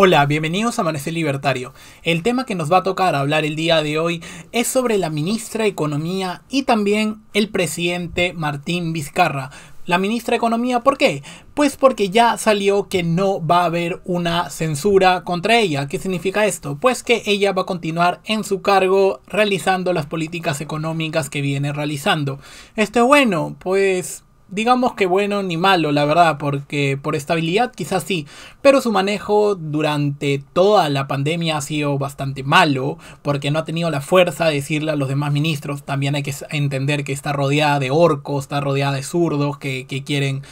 Hola, bienvenidos a Amanecer Libertario. El tema que nos va a tocar hablar el día de hoy es sobre la ministra de Economía y también el presidente Martín Vizcarra. La ministra de Economía, ¿por qué? Pues porque ya salió que no va a haber una censura contra ella. ¿Qué significa esto? Pues que ella va a continuar en su cargo realizando las políticas económicas que viene realizando. ¿Esto es bueno? Pues digamos que bueno ni malo, la verdad, porque por estabilidad quizás sí, pero su manejo durante toda la pandemia ha sido bastante malo, porque no ha tenido la fuerza de decirle a los demás ministros, también hay que entender que está rodeada de orcos, está rodeada de zurdos que, que quieren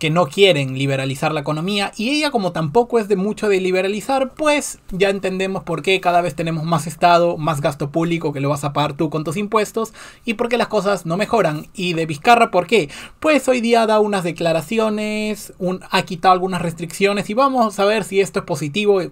que no quieren liberalizar la economía y ella como tampoco es de mucho de liberalizar, pues ya entendemos por qué cada vez tenemos más Estado, más gasto público que lo vas a pagar tú con tus impuestos y por qué las cosas no mejoran. Y de Vizcarra, ¿por qué? Pues hoy día da unas declaraciones, ha quitado algunas restricciones y vamos a ver si esto es positivo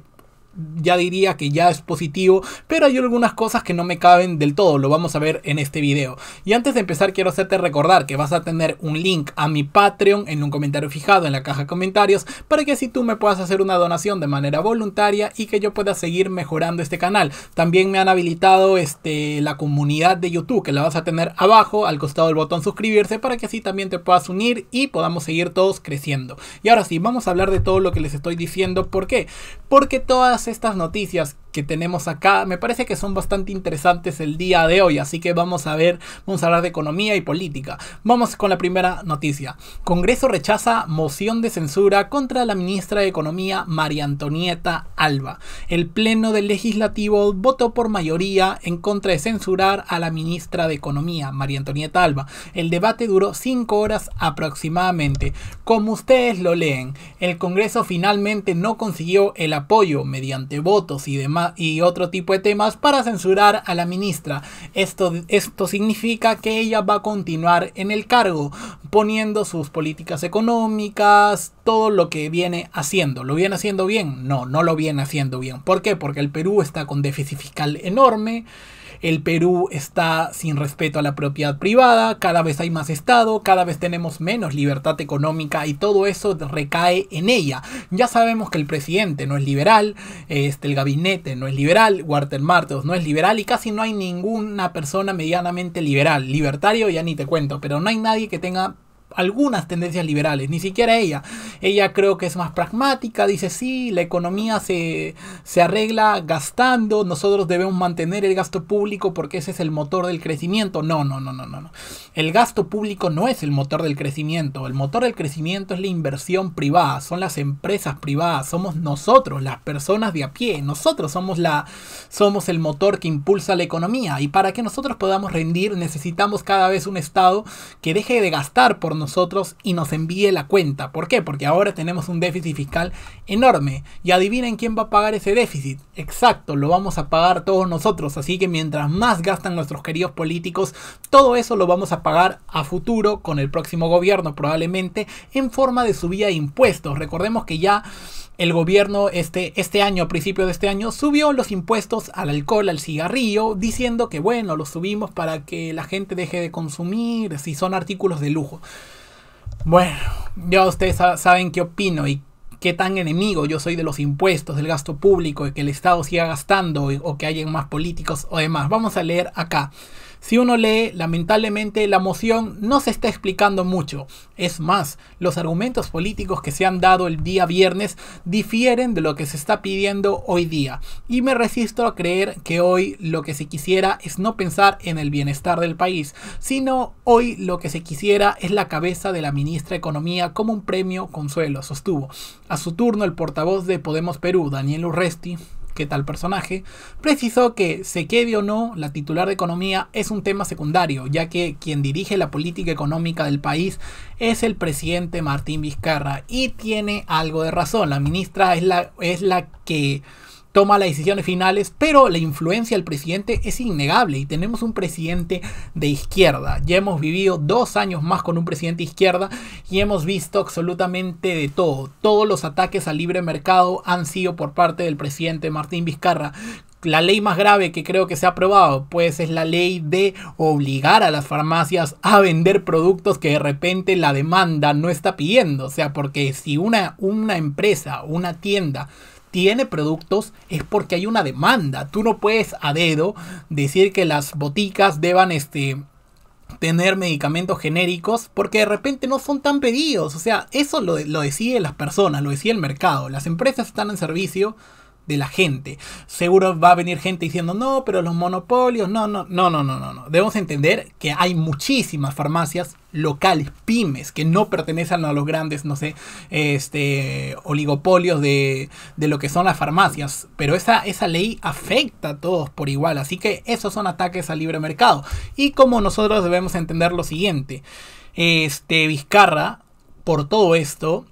ya diría que ya es positivo, pero hay algunas cosas que no me caben del todo, lo vamos a ver en este video. Y antes de empezar quiero hacerte recordar que vas a tener un link a mi Patreon en un comentario fijado en la caja de comentarios para que así tú me puedas hacer una donación de manera voluntaria y que yo pueda seguir mejorando este canal. También me han habilitado este, la comunidad de YouTube que la vas a tener abajo al costado del botón suscribirse para que así también te puedas unir y podamos seguir todos creciendo. Y ahora sí, vamos a hablar de todo lo que les estoy diciendo. ¿Por qué? Porque todas estas noticias tenemos acá me parece que son bastante interesantes el día de hoy, así que vamos a ver, vamos a hablar de economía y política. Vamos con la primera noticia. Congreso rechaza moción de censura contra la ministra de Economía María Antonieta Alba. El Pleno del Legislativo votó por mayoría en contra de censurar a la ministra de Economía, María Antonieta Alba. El debate duró cinco horas aproximadamente. Como ustedes lo leen, el Congreso finalmente no consiguió el apoyo mediante votos y demás y otro tipo de temas para censurar a la ministra. Esto, esto significa que ella va a continuar en el cargo, poniendo sus políticas económicas, todo lo que viene haciendo. ¿Lo viene haciendo bien? No, no lo viene haciendo bien. ¿Por qué? Porque el Perú está con déficit fiscal enorme el Perú está sin respeto a la propiedad privada, cada vez hay más Estado, cada vez tenemos menos libertad económica y todo eso recae en ella. Ya sabemos que el presidente no es liberal, este, el gabinete no es liberal, Walter Martos no es liberal y casi no hay ninguna persona medianamente liberal. Libertario ya ni te cuento, pero no hay nadie que tenga algunas tendencias liberales, ni siquiera ella. Ella creo que es más pragmática, dice sí, la economía se, se arregla gastando, nosotros debemos mantener el gasto público porque ese es el motor del crecimiento. No, no, no, no, no. El gasto público no es el motor del crecimiento, el motor del crecimiento es la inversión privada, son las empresas privadas, somos nosotros, las personas de a pie, nosotros somos, la, somos el motor que impulsa la economía y para que nosotros podamos rendir necesitamos cada vez un Estado que deje de gastar por nosotros y nos envíe la cuenta. ¿Por qué? Porque ahora tenemos un déficit fiscal enorme. Y adivinen quién va a pagar ese déficit. Exacto, lo vamos a pagar todos nosotros. Así que mientras más gastan nuestros queridos políticos, todo eso lo vamos a pagar a futuro con el próximo gobierno probablemente en forma de subida de impuestos. Recordemos que ya el gobierno este, este año, a principio de este año, subió los impuestos al alcohol, al cigarrillo, diciendo que bueno, los subimos para que la gente deje de consumir si son artículos de lujo. Bueno, ya ustedes saben qué opino y qué tan enemigo yo soy de los impuestos, del gasto público, y que el Estado siga gastando o que haya más políticos o demás. Vamos a leer acá. Si uno lee, lamentablemente la moción no se está explicando mucho. Es más, los argumentos políticos que se han dado el día viernes difieren de lo que se está pidiendo hoy día. Y me resisto a creer que hoy lo que se quisiera es no pensar en el bienestar del país, sino hoy lo que se quisiera es la cabeza de la ministra de Economía como un premio consuelo, sostuvo. A su turno el portavoz de Podemos Perú, Daniel Urresti, que tal personaje, precisó que se quede o no la titular de economía es un tema secundario, ya que quien dirige la política económica del país es el presidente Martín Vizcarra y tiene algo de razón. La ministra es la, es la que toma las decisiones finales, pero la influencia del presidente es innegable y tenemos un presidente de izquierda. Ya hemos vivido dos años más con un presidente de izquierda y hemos visto absolutamente de todo. Todos los ataques al libre mercado han sido por parte del presidente Martín Vizcarra, la ley más grave que creo que se ha aprobado, pues es la ley de obligar a las farmacias a vender productos que de repente la demanda no está pidiendo. O sea, porque si una, una empresa, una tienda tiene productos es porque hay una demanda. Tú no puedes a dedo decir que las boticas deban este tener medicamentos genéricos porque de repente no son tan pedidos. O sea, eso lo, lo deciden las personas, lo decide el mercado. Las empresas están en servicio de la gente. Seguro va a venir gente diciendo, no, pero los monopolios, no, no, no, no, no, no. Debemos entender que hay muchísimas farmacias locales, pymes, que no pertenecen a los grandes, no sé, este, oligopolios de, de lo que son las farmacias. Pero esa, esa ley afecta a todos por igual, así que esos son ataques al libre mercado. Y como nosotros debemos entender lo siguiente, este, Vizcarra, por todo esto,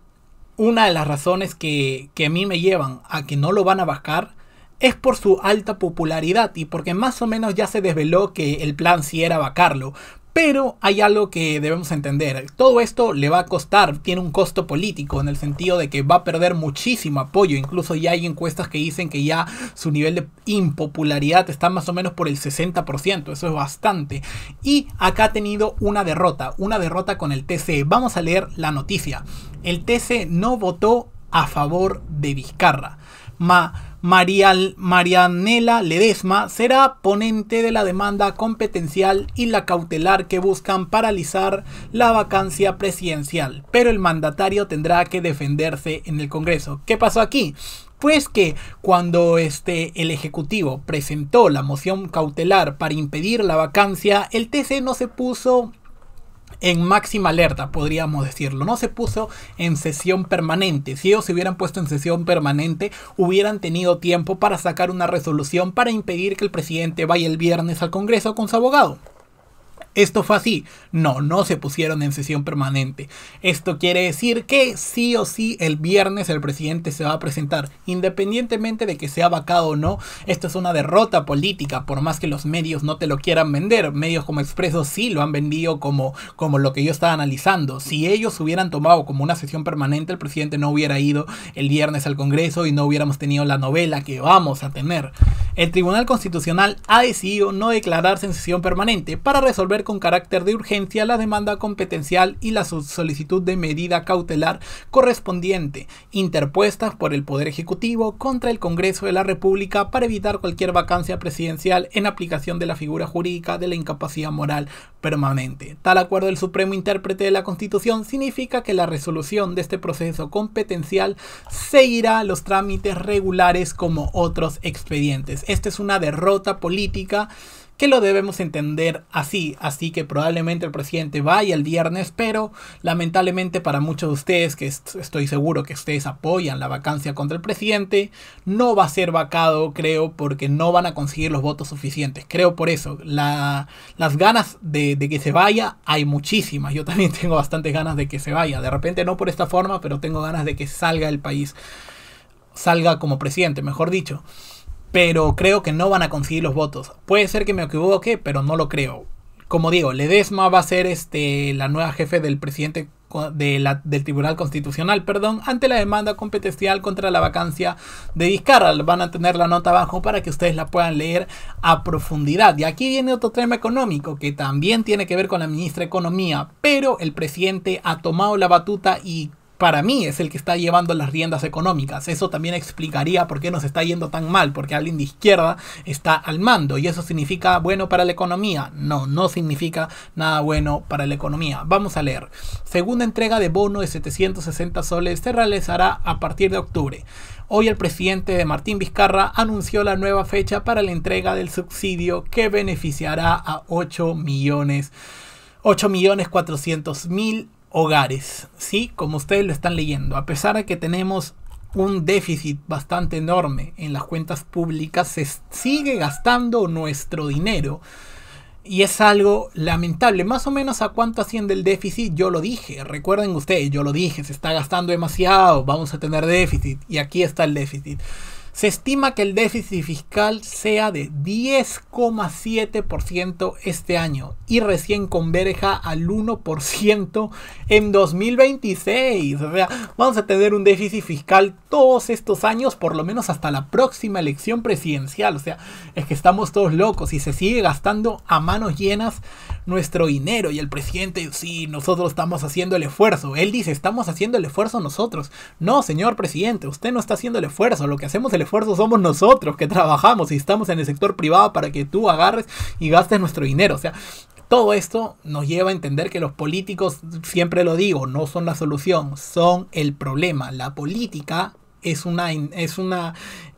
una de las razones que, que a mí me llevan a que no lo van a bajar es por su alta popularidad y porque más o menos ya se desveló que el plan sí era vacarlo, pero hay algo que debemos entender. Todo esto le va a costar, tiene un costo político en el sentido de que va a perder muchísimo apoyo. Incluso ya hay encuestas que dicen que ya su nivel de impopularidad está más o menos por el 60%. Eso es bastante. Y acá ha tenido una derrota, una derrota con el TC. Vamos a leer la noticia. El TC no votó a favor de Vizcarra. Marianela Ledesma será ponente de la demanda competencial y la cautelar que buscan paralizar la vacancia presidencial, pero el mandatario tendrá que defenderse en el Congreso. ¿Qué pasó aquí? Pues que cuando este, el Ejecutivo presentó la moción cautelar para impedir la vacancia, el TC no se puso en máxima alerta, podríamos decirlo. No se puso en sesión permanente. Si ellos se hubieran puesto en sesión permanente, hubieran tenido tiempo para sacar una resolución para impedir que el presidente vaya el viernes al Congreso con su abogado. ¿Esto fue así? No, no se pusieron en sesión permanente. Esto quiere decir que sí o sí el viernes el presidente se va a presentar, independientemente de que sea vacado o no. Esto es una derrota política, por más que los medios no te lo quieran vender. Medios como Expreso sí lo han vendido como, como lo que yo estaba analizando. Si ellos hubieran tomado como una sesión permanente, el presidente no hubiera ido el viernes al Congreso y no hubiéramos tenido la novela que vamos a tener. El Tribunal Constitucional ha decidido no declararse en sesión permanente para resolver con carácter de urgencia la demanda competencial y la solicitud de medida cautelar correspondiente, interpuestas por el Poder Ejecutivo contra el Congreso de la República para evitar cualquier vacancia presidencial en aplicación de la figura jurídica de la incapacidad moral permanente. Tal acuerdo del Supremo Intérprete de la Constitución significa que la resolución de este proceso competencial seguirá los trámites regulares como otros expedientes. Esta es una derrota política que lo debemos entender así. Así que probablemente el presidente vaya el viernes, pero lamentablemente para muchos de ustedes, que estoy seguro que ustedes apoyan la vacancia contra el presidente, no va a ser vacado, creo, porque no van a conseguir los votos suficientes. Creo por eso. las ganas de, de que se vaya hay muchísimas. Yo también tengo bastantes ganas de que se vaya. De repente no por esta forma, pero tengo ganas de que salga el país. Salga como presidente, mejor dicho pero creo que no van a conseguir los votos. Puede ser que me equivoque, pero no lo creo. Como digo, Ledesma va a ser este, la nueva jefe del presidente de la, del Tribunal Constitucional, perdón, ante la demanda competencial contra la vacancia de Vizcarra. Van a tener la nota abajo para que ustedes la puedan leer a profundidad. Y aquí viene otro tema económico que también tiene que ver con la ministra de Economía, pero el presidente ha tomado la batuta y para mí es el que está llevando las riendas económicas. Eso también explicaría por qué nos está yendo tan mal, porque alguien de izquierda está al mando y eso significa bueno para la economía. No, no significa nada bueno para la economía. Vamos a leer. Segunda entrega de bono de 760 soles se realizará a partir de octubre. Hoy el presidente de Martín Vizcarra anunció la nueva fecha para la entrega del subsidio que beneficiará a 8 millones 8.400.000 hogares, ¿sí? Como ustedes lo están leyendo. A pesar de que tenemos un déficit bastante enorme en las cuentas públicas, se sigue gastando nuestro dinero. Y es algo lamentable. Más o menos a cuánto asciende el déficit, yo lo dije. Recuerden ustedes, yo lo dije, se está gastando demasiado, vamos a tener déficit. Y aquí está el déficit. Se estima que el déficit fiscal sea de 10,7% este año y recién converja al 1% en 2026. O sea, vamos a tener un déficit fiscal todos estos años, por lo menos hasta la próxima elección presidencial. O sea, es que estamos todos locos y se sigue gastando a manos llenas nuestro dinero. Y el presidente, sí, nosotros estamos haciendo el esfuerzo. Él dice, estamos haciendo el esfuerzo nosotros. No, señor presidente, usted no está haciendo el esfuerzo. Lo que hacemos el esfuerzo somos nosotros que trabajamos y estamos en el sector privado para que tú agarres y gastes nuestro dinero. O sea, todo esto nos lleva a entender que los políticos, siempre lo digo, no son la solución, son el problema. La política es una, es una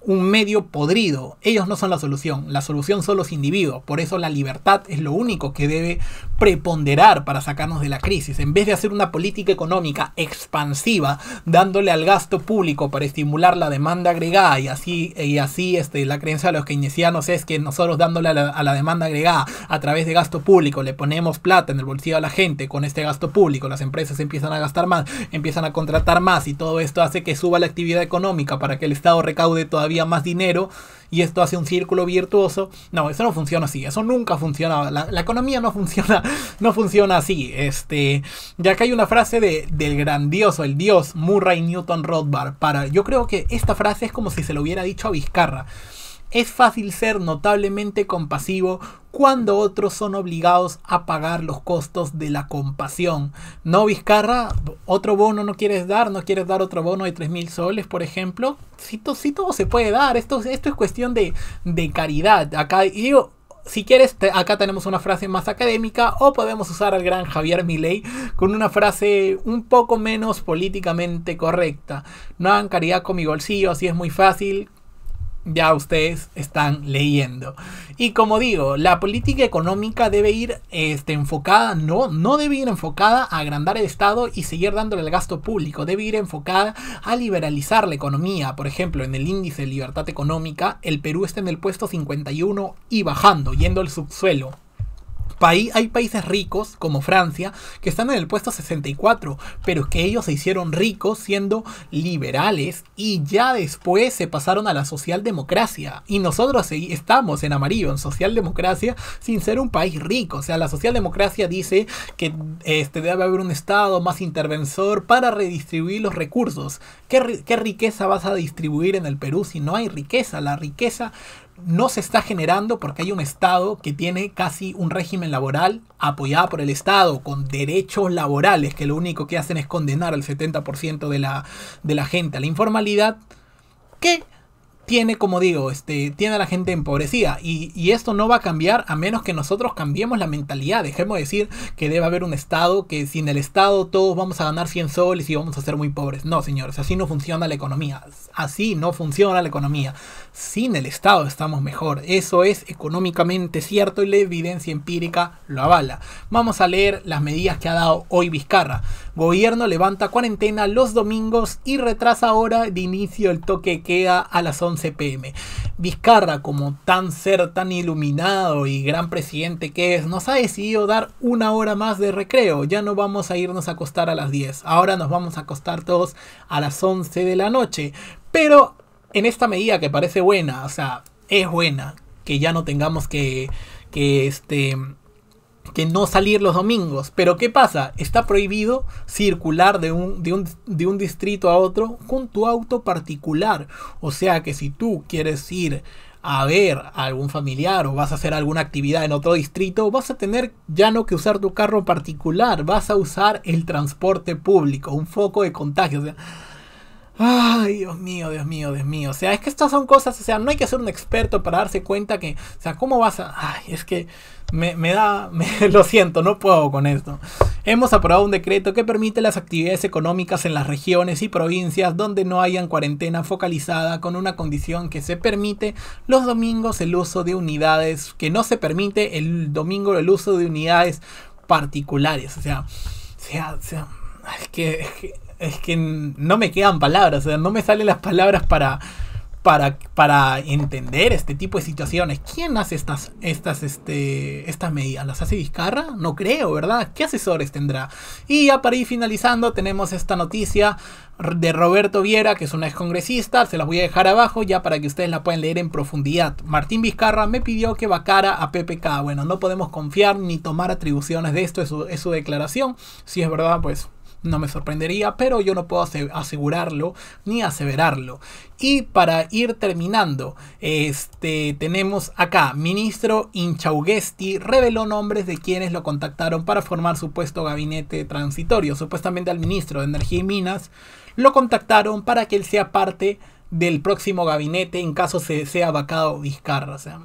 un medio podrido. Ellos no son la solución, la solución son los individuos. Por eso la libertad es lo único que debe preponderar para sacarnos de la crisis. En vez de hacer una política económica expansiva, dándole al gasto público para estimular la demanda agregada y así, y así este, la creencia de los keynesianos es que nosotros dándole a la, a la demanda agregada a través de gasto público le ponemos plata en el bolsillo a la gente con este gasto público, las empresas empiezan a gastar más, empiezan a contratar más y todo esto hace que suba la actividad económica para que el Estado recaude todavía más dinero y esto hace un círculo virtuoso. No, eso no funciona así, eso nunca funciona. La, economía no funciona, no funciona así. Este, ya que hay una frase de, del grandioso, el dios Murray Newton Rothbard. Para, yo creo que esta frase es como si se lo hubiera dicho a Vizcarra es fácil ser notablemente compasivo cuando otros son obligados a pagar los costos de la compasión. ¿No, Vizcarra? ¿Otro bono no quieres dar? ¿No quieres dar otro bono de 3.000 soles, por ejemplo? Si, todo se puede dar, esto, es cuestión de, caridad. Acá Si quieres, acá tenemos una frase más académica o podemos usar al gran Javier Milei con una frase un poco menos políticamente correcta. No hagan caridad con mi bolsillo, así es muy fácil ya ustedes están leyendo. Y como digo, la política económica debe ir este, enfocada, no, no debe ir enfocada a agrandar el Estado y seguir dándole el gasto público, debe ir enfocada a liberalizar la economía. Por ejemplo, en el índice de libertad económica, el Perú está en el puesto 51 y bajando, yendo al subsuelo hay países ricos, como Francia, que están en el puesto 64, pero que ellos se hicieron ricos siendo liberales y ya después se pasaron a la socialdemocracia. Y nosotros estamos en amarillo, en socialdemocracia, sin ser un país rico. O sea, la socialdemocracia dice que este, debe haber un Estado más intervencionista para redistribuir los recursos. ¿Qué riqueza vas a distribuir en el Perú si no hay riqueza? La riqueza no se está generando porque hay un Estado que tiene casi un régimen laboral apoyado por el Estado, con derechos laborales que lo único que hacen es condenar al 70% de la, gente a la informalidad, que tiene, como digo, este, tiene a la gente empobrecida. Y, y, esto no va a cambiar a menos que nosotros cambiemos la mentalidad. Dejemos de decir que debe haber un Estado, que sin el Estado todos vamos a ganar 100 soles y vamos a ser muy pobres. No, señores, así no funciona la economía. Así no funciona la economía sin el Estado estamos mejor. Eso es económicamente cierto y la evidencia empírica lo avala. Vamos a leer las medidas que ha dado hoy Vizcarra. Gobierno levanta cuarentena los domingos y retrasa ahora de inicio el toque queda a las 11 pm. Vizcarra, como tan ser, tan iluminado y gran presidente que es, nos ha decidido dar una hora más de recreo. Ya no vamos a irnos a acostar a las 10. Ahora nos vamos a acostar todos a las 11 de la noche. Pero en esta medida que parece buena, o sea, es buena, que ya no tengamos que, que este que no salir los domingos. Pero ¿qué pasa? Está prohibido circular de un, de un, de un distrito a otro con tu auto particular. O sea que si tú quieres ir a ver a algún familiar o vas a hacer alguna actividad en otro distrito, vas a tener ya no que usar tu carro particular, vas a usar el transporte público, un foco de contagio. Ay, Dios mío, Dios mío, Dios mío. O sea, es que estas son cosas, o sea, no hay que ser un experto para darse cuenta que, o sea, ¿cómo vas a...? Ay, es que me, da... Me, lo siento, no puedo con esto. Hemos aprobado un decreto que permite las actividades económicas en las regiones y provincias donde no hayan cuarentena focalizada con una condición que se permite los domingos el uso de unidades, que no se permite el domingo el uso de unidades particulares. O sea, o sea, es que es que no me quedan palabras, o sea, no me salen las palabras para, para, para entender este tipo de situaciones. ¿Quién hace estas, estas, este, medidas? ¿Las hace Vizcarra? No creo, ¿verdad? ¿Qué asesores tendrá? Y ya para ir finalizando, tenemos esta noticia de Roberto Viera, que es un excongresista, se las voy a dejar abajo ya para que ustedes la puedan leer en profundidad. Martín Vizcarra me pidió que vacara a PPK. Bueno, no podemos confiar ni tomar atribuciones de esto, es su declaración. Si es verdad, pues no me sorprendería, pero yo no puedo asegurarlo ni aseverarlo. Y para ir terminando, este, tenemos acá, ministro Inchauguesti reveló nombres de quienes lo contactaron para formar supuesto gabinete transitorio. Supuestamente al ministro de Energía y Minas lo contactaron para que él sea parte del próximo gabinete en caso se sea vacado Vizcarra. O sea,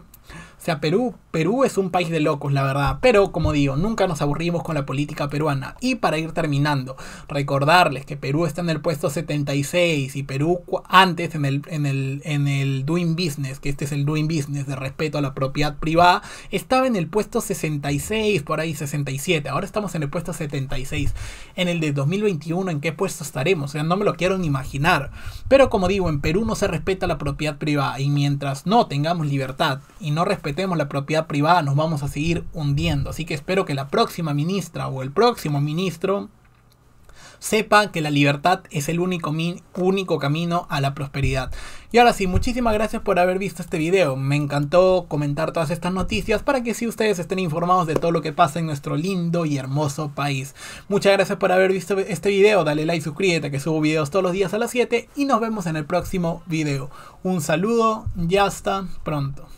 o sea, Perú, Perú es un país de locos, la verdad. Pero, como digo, nunca nos aburrimos con la política peruana. Y para ir terminando, recordarles que Perú está en el puesto 76 y Perú antes en el, en el, en el Doing Business, que este es el Doing Business de respeto a la propiedad privada, estaba en el puesto 66, por ahí 67. Ahora estamos en el puesto 76. En el de 2021, ¿en qué puesto estaremos? O sea, no me lo quiero ni imaginar. Pero, como digo, en Perú no se respeta la propiedad privada. Y mientras no tengamos libertad y no respetemos tenemos la propiedad privada nos vamos a seguir hundiendo. Así que espero que la próxima ministra o el próximo ministro sepa que la libertad es el único, único camino a la prosperidad. Y ahora sí, muchísimas gracias por haber visto este video. Me encantó comentar todas estas noticias para que si ustedes estén informados de todo lo que pasa en nuestro lindo y hermoso país. Muchas gracias por haber visto este video. Dale like, suscríbete que subo videos todos los días a las 7 y nos vemos en el próximo video. Un saludo y hasta pronto.